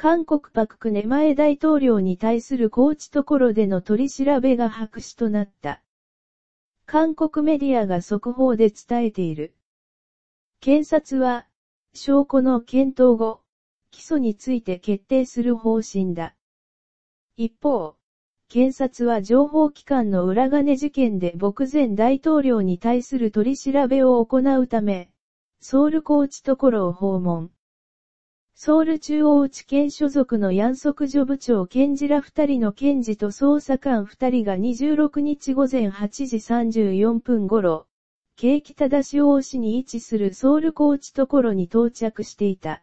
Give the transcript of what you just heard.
韓国パククネ前大統領に対する高知ところでの取り調べが白紙となった。韓国メディアが速報で伝えている。検察は、証拠の検討後、起訴について決定する方針だ。一方、検察は情報機関の裏金事件で牧前大統領に対する取り調べを行うため、ソウルコーチところを訪問。ソウル中央地検所属のヤンソクジョ部長検事ら二人の検事と捜査官二人が26日午前8時34分頃、景気正し大市に位置するソウル高地ろに到着していた。